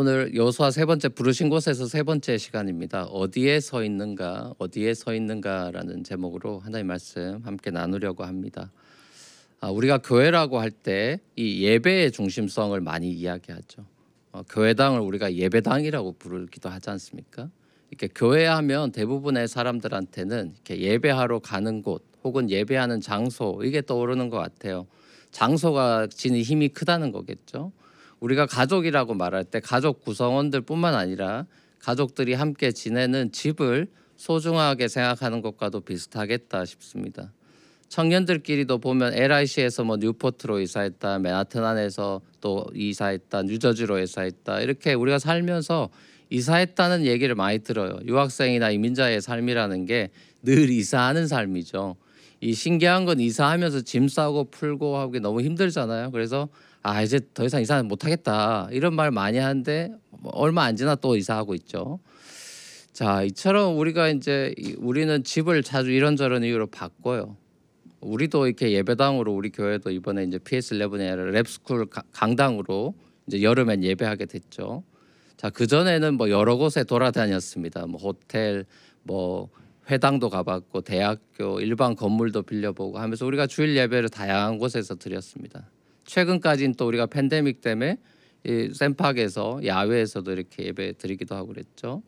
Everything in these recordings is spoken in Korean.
오늘 여호수아 세 번째 부르신 곳에서 세 번째 시간입니다. 어디에 서 있는가, 어디에 서 있는가라는 제목으로 하나님 말씀 함께 나누려고 합니다. 아, 우리가 교회라고 할 때 이 예배의 중심성을 많이 이야기하죠. 어, 교회당을 우리가 예배당이라고 부르기도 하지 않습니까? 이렇게 교회 하면 대부분의 사람들한테는 이렇게 예배하러 가는 곳 혹은 예배하는 장소 이게 떠오르는 것 같아요. 장소가 지닌 힘이 크다는 거겠죠. 우리가 가족이라고 말할 때 가족 구성원들뿐만 아니라 가족들이 함께 지내는 집을 소중하게 생각하는 것과도 비슷하겠다 싶습니다. 청년들끼리도 보면 LIC에서 뭐 뉴포트로 이사했다, 맨하튼 안에서 또 이사했다, 뉴저지로 이사했다 이렇게 우리가 살면서 이사했다는 얘기를 많이 들어요. 유학생이나 이민자의 삶이라는 게 늘 이사하는 삶이죠. 이 신기한 건 이사하면서 짐 싸고 풀고 하기 너무 힘들잖아요. 그래서 아 이제 더 이상 이사는 못하겠다 이런 말 많이 하는데 뭐 얼마 안 지나 또 이사하고 있죠. 자 이처럼 우리가 이제 우리는 집을 자주 이런저런 이유로 바꿔요. 우리도 이렇게 예배당으로 우리 교회도 이번에 이제 PS11의 랩스쿨 강당으로 이제 여름엔 예배하게 됐죠. 자, 그전에는 뭐 여러 곳에 돌아다녔습니다. 뭐 호텔, 뭐 회당도 가봤고 대학교 일반 건물도 빌려보고 하면서 우리가 주일 예배를 다양한 곳에서 드렸습니다. 최근까지는 또 우리가 팬데믹 때문에 이 샘팍에서 야외에서도 이렇게 예배 드리기도 하고 그랬죠.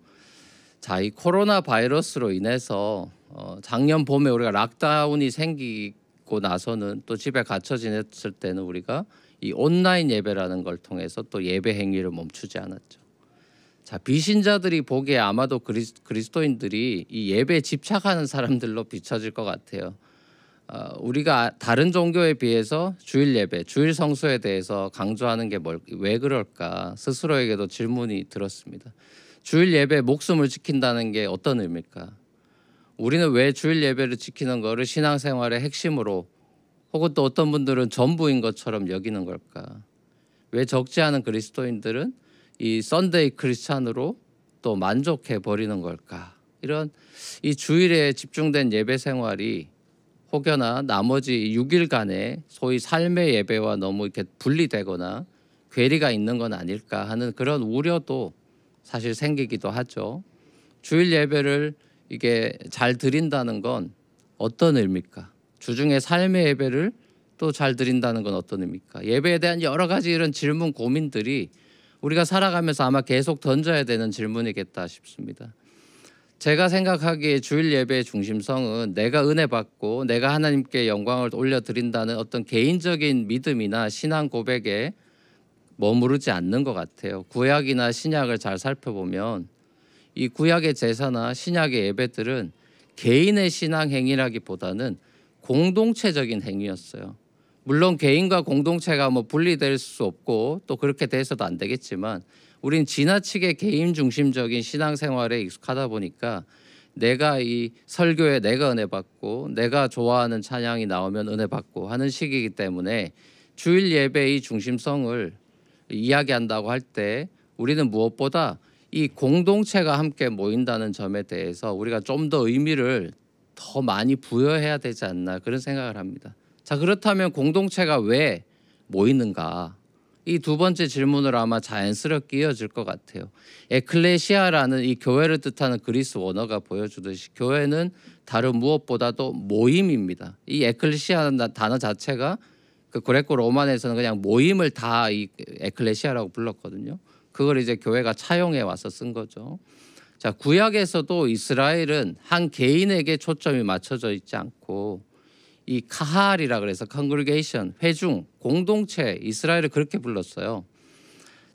자, 이 코로나 바이러스로 인해서 어, 작년 봄에 우리가 락다운이 생기고 나서는 또 집에 갇혀 지냈을 때는 우리가 이 온라인 예배라는 걸 통해서 또 예배 행위를 멈추지 않았죠. 자, 비신자들이 보기에 아마도 그리, 스 그리스도인들이 이 예배에 집착하는 사람들로 비춰질 것 같아요. 어, 우리가 다른 종교에 비해서 주일 예배, 주일 성수에 대해서 강조하는 게 왜 그럴까 스스로에게도 질문이 들었습니다. 주일 예배 목숨을 지킨다는 게 어떤 의미일까? 우리는 왜 주일 예배를 지키는 거를 신앙생활의 핵심으로 혹은 또 어떤 분들은 전부인 것처럼 여기는 걸까? 왜 적지 않은 그리스도인들은 이 썬데이 크리스찬으로 또 만족해 버리는 걸까? 이런 이 주일에 집중된 예배 생활이 혹여나 나머지 6일간의 소위 삶의 예배와 너무 이렇게 분리되거나 괴리가 있는 건 아닐까 하는 그런 우려도 사실 생기기도 하죠. 주일 예배를 이게 잘 드린다는 건 어떤 의미입니까? 주중에 삶의 예배를 또 잘 드린다는 건 어떤 의미입니까? 예배에 대한 여러 가지 이런 질문 고민들이 우리가 살아가면서 아마 계속 던져야 되는 질문이겠다 싶습니다. 제가 생각하기에 주일 예배의 중심성은 내가 은혜 받고 내가 하나님께 영광을 올려드린다는 어떤 개인적인 믿음이나 신앙 고백에 머무르지 않는 것 같아요. 구약이나 신약을 잘 살펴보면 이 구약의 제사나 신약의 예배들은 개인의 신앙 행위라기보다는 공동체적인 행위였어요. 물론 개인과 공동체가 뭐 분리될 수 없고 또 그렇게 돼서도 안 되겠지만 우린 지나치게 개인 중심적인 신앙생활에 익숙하다 보니까 내가 이 설교에 내가 은혜 받고 내가 좋아하는 찬양이 나오면 은혜 받고 하는 식이기 때문에 주일 예배의 중심성을 이야기한다고 할 때 우리는 무엇보다 이 공동체가 함께 모인다는 점에 대해서 우리가 좀 더 의미를 더 많이 부여해야 되지 않나 그런 생각을 합니다. 자, 그렇다면 공동체가 왜 모이는가? 이두 번째 질문으로 아마 자연스럽게 이어질 것 같아요. 에클레시아라는 이 교회를 뜻하는 그리스 원어가 보여주듯이 교회는 다른 무엇보다도 모임입니다. 이 에클레시아라는 단어 자체가 그 그레코 로만에서는 그냥 모임을 다 이 에클레시아라고 불렀거든요. 그걸 이제 교회가 차용해 와서 쓴 거죠. 자 구약에서도 이스라엘은 한 개인에게 초점이 맞춰져 있지 않고 이 카할이라 그래서 컨그리게이션 회중 공동체 이스라엘을 그렇게 불렀어요.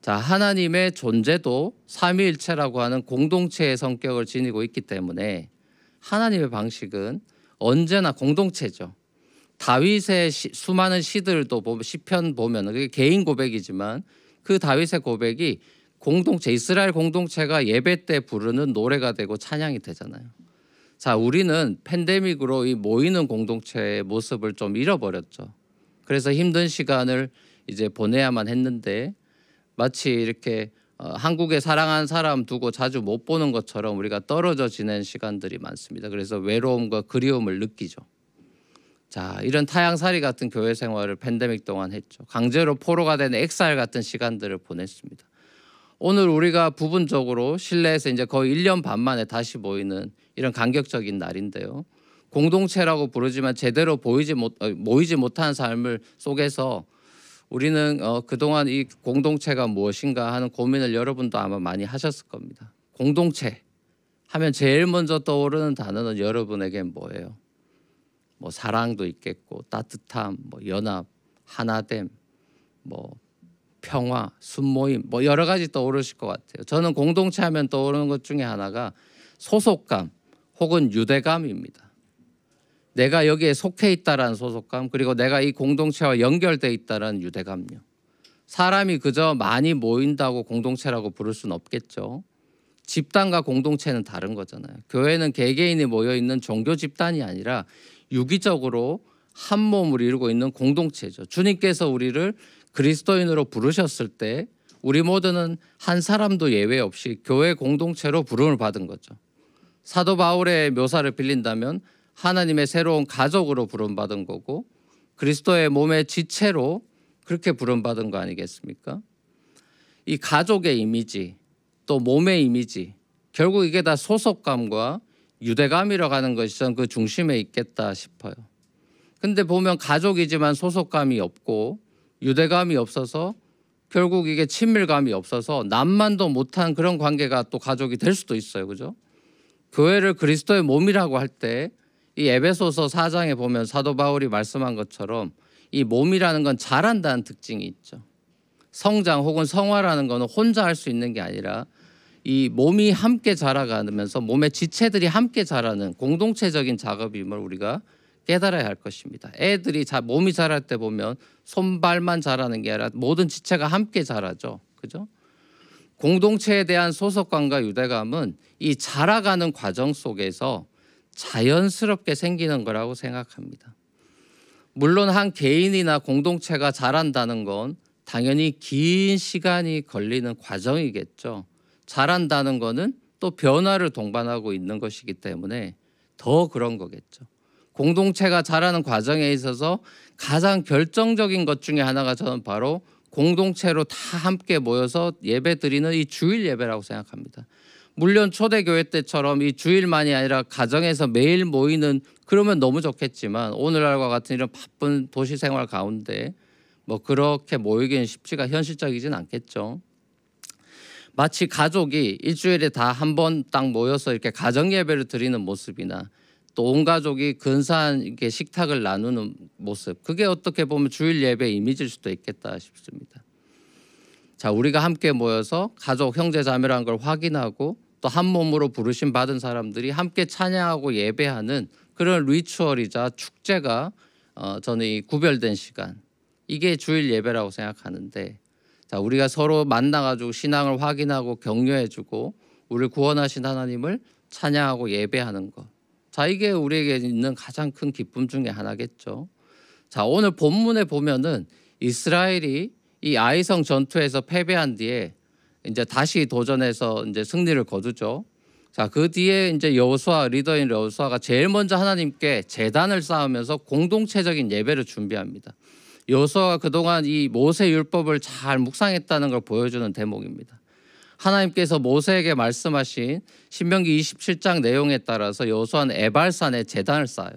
자, 하나님의 존재도 삼위일체라고 하는 공동체의 성격을 지니고 있기 때문에 하나님의 방식은 언제나 공동체죠. 다윗의 시, 수많은 시들도 보면 시편 보면 그게 개인 고백이지만 그 다윗의 고백이 공동체 이스라엘 공동체가 예배 때 부르는 노래가 되고 찬양이 되잖아요. 자, 우리는 팬데믹으로 이 모이는 공동체의 모습을 좀 잃어버렸죠. 그래서 힘든 시간을 이제 보내야만 했는데 마치 이렇게 어, 한국에 사랑한 사람 두고 자주 못 보는 것처럼 우리가 떨어져 지낸 시간들이 많습니다. 그래서 외로움과 그리움을 느끼죠. 자, 이런 타양살이 같은 교회 생활을 팬데믹 동안 했죠. 강제로 포로가 된 엑살 같은 시간들을 보냈습니다. 오늘 우리가 부분적으로 실내에서 이제 거의 1년 반 만에 다시 모이는 이런 간격적인 날인데요. 공동체라고 부르지만 제대로 보이지 못, 어, 모이지 못한 삶을 속에서 우리는 어, 그동안 이 공동체가 무엇인가 하는 고민을 여러분도 아마 많이 하셨을 겁니다. 공동체 하면 제일 먼저 떠오르는 단어는 여러분에겐 뭐예요? 뭐 사랑도 있겠고 따뜻함, 뭐 연합, 하나됨, 뭐 평화, 순모임 뭐 여러 가지 떠오르실 것 같아요. 저는 공동체 하면 떠오르는 것 중에 하나가 소속감 혹은 유대감입니다. 내가 여기에 속해 있다라는 소속감 그리고 내가 이 공동체와 연결돼 있다라는 유대감요. 사람이 그저 많이 모인다고 공동체라고 부를 수는 없겠죠. 집단과 공동체는 다른 거잖아요. 교회는 개개인이 모여 있는 종교 집단이 아니라 유기적으로 한 몸을 이루고 있는 공동체죠. 주님께서 우리를 그리스도인으로 부르셨을 때 우리 모두는 한 사람도 예외 없이 교회 공동체로 부름을 받은 거죠. 사도 바울의 묘사를 빌린다면 하나님의 새로운 가족으로 부름받은 거고 그리스도의 몸의 지체로 그렇게 부름받은 거 아니겠습니까? 이 가족의 이미지 또 몸의 이미지 결국 이게 다 소속감과 유대감이라고 하는 것이 전 그 중심에 있겠다 싶어요. 근데 보면 가족이지만 소속감이 없고 유대감이 없어서 결국 이게 친밀감이 없어서 남만도 못한 그런 관계가 또 가족이 될 수도 있어요. 그죠? 교회를 그리스도의 몸이라고 할 때 이 에베소서 4장에 보면 사도 바울이 말씀한 것처럼 이 몸이라는 건잘한다는 특징이 있죠. 성장 혹은 성화라는 거는 혼자 할 수 있는 게 아니라 이 몸이 함께 자라가면서 몸의 지체들이 함께 자라는 공동체적인 작업임을 우리가 깨달아야 할 것입니다. 애들이 자, 몸이 자랄 때 보면 손발만 자라는 게 아니라 모든 지체가 함께 자라죠. 그죠? 공동체에 대한 소속감과 유대감은 이 자라가는 과정 속에서 자연스럽게 생기는 거라고 생각합니다. 물론 한 개인이나 공동체가 자란다는 건 당연히 긴 시간이 걸리는 과정이겠죠. 자란다는 거는 또 변화를 동반하고 있는 것이기 때문에 더 그런 거겠죠. 공동체가 자라는 과정에 있어서 가장 결정적인 것 중에 하나가 저는 바로 공동체로 다 함께 모여서 예배 드리는 이 주일 예배라고 생각합니다. 물론 초대교회 때처럼 이 주일만이 아니라 가정에서 매일 모이는 그러면 너무 좋겠지만 오늘날과 같은 이런 바쁜 도시 생활 가운데 뭐 그렇게 모이기는 쉽지가 현실적이진 않겠죠. 마치 가족이 일주일에 다 한 번 딱 모여서 이렇게 가정 예배를 드리는 모습이나 또온 가족이 근사한 이렇게 식탁을 나누는 모습 그게 어떻게 보면 주일 예배 이미지일 수도 있겠다 싶습니다. 자 우리가 함께 모여서 가족 형제 자매란 걸 확인하고 또 한 몸으로 부르심 받은 사람들이 함께 찬양하고 예배하는 그런 리추얼이자 축제가 어, 저는 이 구별된 시간 이게 주일 예배라고 생각하는데 자 우리가 서로 만나가지고 신앙을 확인하고 격려해주고 우리 구원하신 하나님을 찬양하고 예배하는 것 자, 이게 우리에게 있는 가장 큰 기쁨 중에 하나겠죠. 자, 오늘 본문에 보면은 이스라엘이 이 아이성 전투에서 패배한 뒤에 이제 다시 도전해서 이제 승리를 거두죠. 자, 그 뒤에 이제 여호수아 리더인 여호수아가 제일 먼저 하나님께 제단을 쌓으면서 공동체적인 예배를 준비합니다. 여호수아가 그동안 이 모세 율법을 잘 묵상했다는 걸 보여주는 대목입니다. 하나님께서 모세에게 말씀하신 신명기 27장 내용에 따라서 여수한 에발산에 제단을 쌓아요.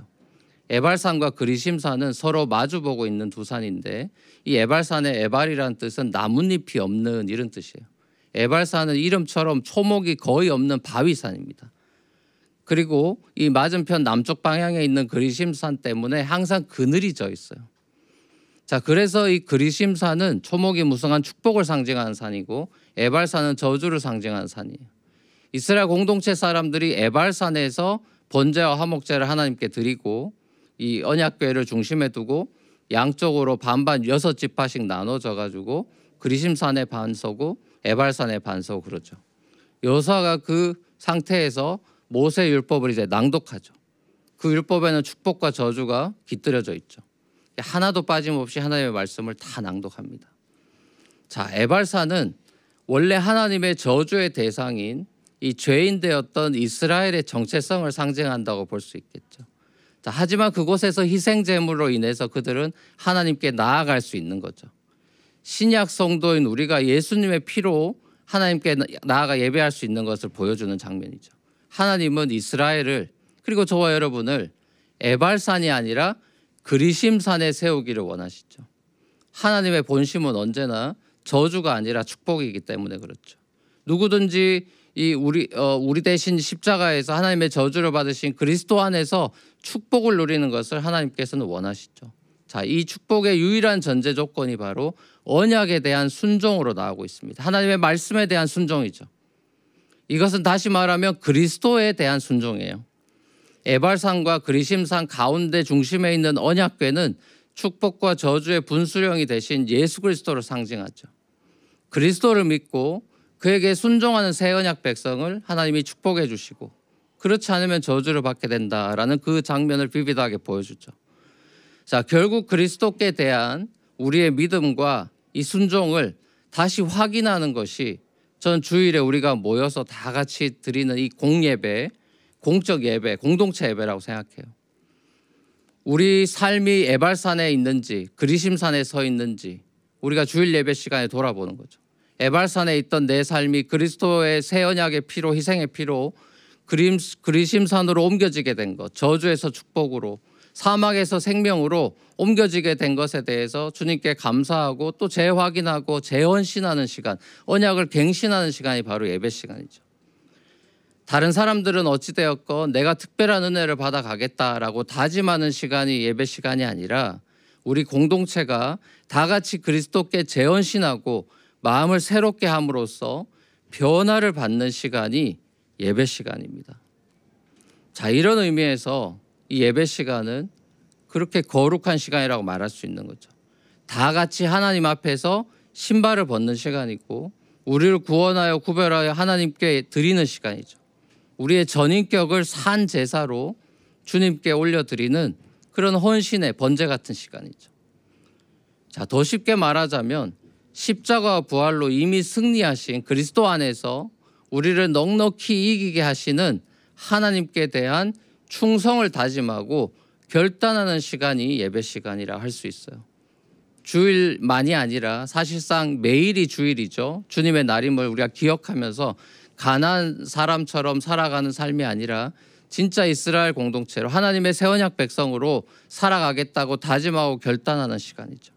에발산과 그리심산은 서로 마주보고 있는 두 산인데 이 에발산의 에발이란 뜻은 나뭇잎이 없는 이런 뜻이에요. 에발산은 이름처럼 초목이 거의 없는 바위산입니다. 그리고 이 맞은편 남쪽 방향에 있는 그리심산 때문에 항상 그늘이 져 있어요. 자 그래서 이 그리심산은 초목이 무성한 축복을 상징하는 산이고 에발산은 저주를 상징하는 산이에요. 이스라엘 공동체 사람들이 에발산에서 번제와 화목제를 하나님께 드리고 이 언약궤를 중심에 두고 양쪽으로 반반 여섯 지파씩 나눠져 가지고 그리심산의 반서고 에발산의 반서 그러죠. 여사가 그 상태에서 모세 율법을 이제 낭독하죠. 그 율법에는 축복과 저주가 깃들여져 있죠. 하나도 빠짐없이 하나님의 말씀을 다 낭독합니다. 자, 에발사는 원래 하나님의 저주의 대상인 이 죄인 되었던 이스라엘의 정체성을 상징한다고 볼 수 있겠죠. 자, 하지만 그곳에서 희생 제물로 인해서 그들은 하나님께 나아갈 수 있는 거죠. 신약 성도인 우리가 예수님의 피로 하나님께 나아가 예배할 수 있는 것을 보여주는 장면이죠. 하나님은 이스라엘을 그리고 저와 여러분을 에발산이 아니라 그리심산에 세우기를 원하시죠. 하나님의 본심은 언제나 저주가 아니라 축복이기 때문에 그렇죠. 누구든지 이 우리 어, 우리 대신 십자가에서 하나님의 저주를 받으신 그리스도 안에서 축복을 누리는 것을 하나님께서는 원하시죠. 자, 이 축복의 유일한 전제 조건이 바로 언약에 대한 순종으로 나오고 있습니다. 하나님의 말씀에 대한 순종이죠. 이것은 다시 말하면 그리스도에 대한 순종이에요. 에발산과 그리심산 가운데 중심에 있는 언약궤는 축복과 저주의 분수령이 대신 예수 그리스도를 상징하죠. 그리스도를 믿고 그에게 순종하는 새 언약 백성을 하나님이 축복해 주시고 그렇지 않으면 저주를 받게 된다라는 그 장면을 비비드하게 보여주죠. 자, 결국 그리스도께 대한 우리의 믿음과 이 순종을 다시 확인하는 것이 전 주일에 우리가 모여서 다 같이 드리는 이 공예배 공적 예배, 공동체 예배라고 생각해요. 우리 삶이 에발산에 있는지 그리심산에 서 있는지 우리가 주일 예배 시간에 돌아보는 거죠. 에발산에 있던 내 삶이 그리스도의 새 언약의 피로 희생의 피로 그림, 그리심산으로 옮겨지게 된 것, 저주에서 축복으로 사막에서 생명으로 옮겨지게 된 것에 대해서 주님께 감사하고 또 재확인하고 재헌신하는 시간, 언약을 갱신하는 시간이 바로 예배 시간이죠. 다른 사람들은 어찌되었건 내가 특별한 은혜를 받아가겠다라고 다짐하는 시간이 예배 시간이 아니라 우리 공동체가 다 같이 그리스도께 재헌신하고 마음을 새롭게 함으로써 변화를 받는 시간이 예배 시간입니다. 자, 이런 의미에서 이 예배 시간은 그렇게 거룩한 시간이라고 말할 수 있는 거죠. 다 같이 하나님 앞에서 신발을 벗는 시간이고 우리를 구원하여 구별하여 하나님께 드리는 시간이죠. 우리의 전인격을 산 제사로 주님께 올려드리는 그런 헌신의 번제 같은 시간이죠. 자, 더 쉽게 말하자면 십자가와 부활로 이미 승리하신 그리스도 안에서 우리를 넉넉히 이기게 하시는 하나님께 대한 충성을 다짐하고 결단하는 시간이 예배 시간이라 할 수 있어요. 주일만이 아니라 사실상 매일이 주일이죠. 주님의 날임을 우리가 기억하면서 가난 사람처럼 살아가는 삶이 아니라 진짜 이스라엘 공동체로 하나님의 새 언약 백성으로 살아가겠다고 다짐하고 결단하는 시간이죠.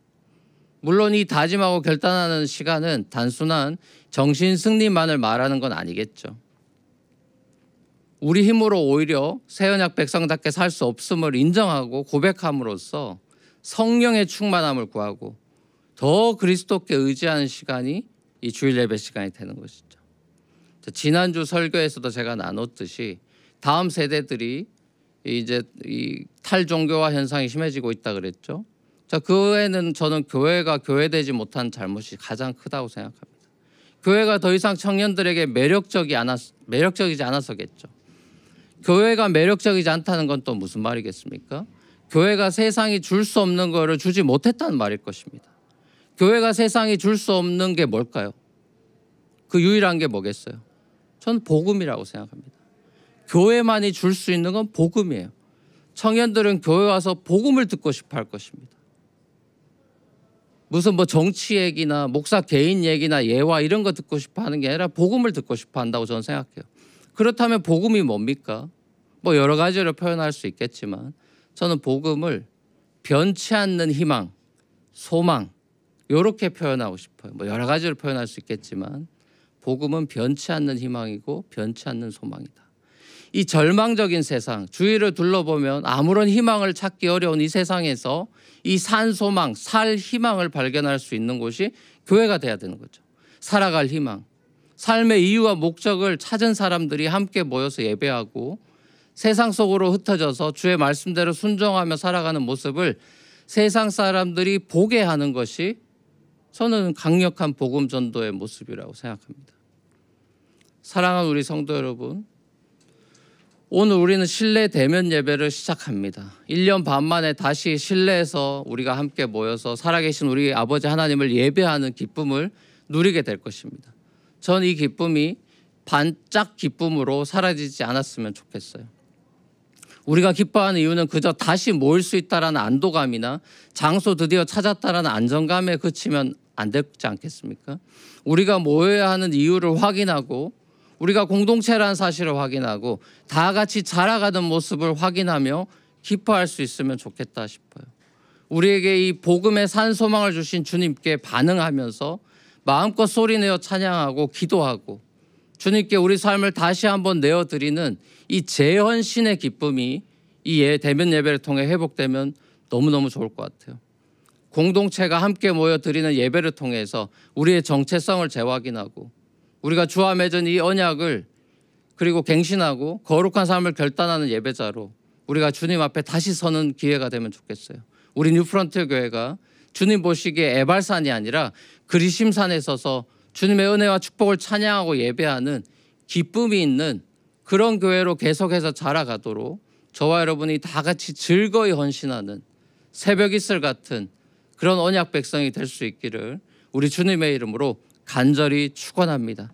물론 이 다짐하고 결단하는 시간은 단순한 정신 승리만을 말하는 건 아니겠죠. 우리 힘으로 오히려 새 언약 백성답게 살 수 없음을 인정하고 고백함으로써 성령의 충만함을 구하고 더 그리스도께 의지하는 시간이 이 주일 예배 시간이 되는 것이죠. 지난주 설교에서도 제가 나눴듯이 다음 세대들이 이제 이 탈종교화 현상이 심해지고 있다 그랬죠. 자, 그에는 저는 교회가 교회되지 못한 잘못이 가장 크다고 생각합니다. 교회가 더 이상 청년들에게 매력적이 않았, 매력적이지 않아서겠죠. 교회가 매력적이지 않다는 건 또 무슨 말이겠습니까? 교회가 세상이 줄 수 없는 거를 주지 못했다는 말일 것입니다. 교회가 세상이 줄 수 없는 게 뭘까요? 그 유일한 게 뭐겠어요? 저는 복음이라고 생각합니다. 교회만이 줄 수 있는 건 복음이에요. 청년들은 교회 와서 복음을 듣고 싶어 할 것입니다. 무슨 뭐 정치 얘기나 목사 개인 얘기나 예화 이런 거 듣고 싶어 하는 게 아니라 복음을 듣고 싶어 한다고 저는 생각해요. 그렇다면 복음이 뭡니까? 뭐 여러 가지로 표현할 수 있겠지만 저는 복음을 변치 않는 희망, 소망 요렇게 표현하고 싶어요. 뭐 여러 가지로 표현할 수 있겠지만 복음은 변치 않는 희망이고 변치 않는 소망이다. 이 절망적인 세상, 주위를 둘러보면 아무런 희망을 찾기 어려운 이 세상에서 이산 소망, 살 희망을 발견할 수 있는 곳이 교회가 돼야 되는 거죠. 살아갈 희망, 삶의 이유와 목적을 찾은 사람들이 함께 모여서 예배하고 세상 속으로 흩어져서 주의 말씀대로 순종하며 살아가는 모습을 세상 사람들이 보게 하는 것이 저는 강력한 복음 전도의 모습이라고 생각합니다. 사랑하는 우리 성도 여러분, 오늘 우리는 실내 대면 예배를 시작합니다. 1년 반 만에 다시 실내에서 우리가 함께 모여서 살아계신 우리 아버지 하나님을 예배하는 기쁨을 누리게 될 것입니다. 전 이 기쁨이 반짝 기쁨으로 사라지지 않았으면 좋겠어요. 우리가 기뻐하는 이유는 그저 다시 모일 수 있다라는 안도감이나 장소 드디어 찾았다라는 안정감에 그치면 안 되지 않겠습니까? 우리가 모여야 하는 이유를 확인하고 우리가 공동체라는 사실을 확인하고 다 같이 자라가는 모습을 확인하며 기뻐할 수 있으면 좋겠다 싶어요. 우리에게 이 복음의 산 소망을 주신 주님께 반응하면서 마음껏 소리내어 찬양하고 기도하고 주님께 우리 삶을 다시 한번 내어드리는 이 재헌신의 기쁨이 이 대면 예배를 통해 회복되면 너무너무 좋을 것 같아요. 공동체가 함께 모여 드리는 예배를 통해서 우리의 정체성을 재확인하고 우리가 주와 맺은 이 언약을 그리고 갱신하고 거룩한 삶을 결단하는 예배자로 우리가 주님 앞에 다시 서는 기회가 되면 좋겠어요. 우리 뉴프런트 교회가 주님 보시기에 에발산이 아니라 그리심산에 서서 주님의 은혜와 축복을 찬양하고 예배하는 기쁨이 있는 그런 교회로 계속해서 자라가도록 저와 여러분이 다 같이 즐거이 헌신하는 새벽 이슬 같은 그런 언약 백성이 될 수 있기를 우리 주님의 이름으로 간절히 축원합니다.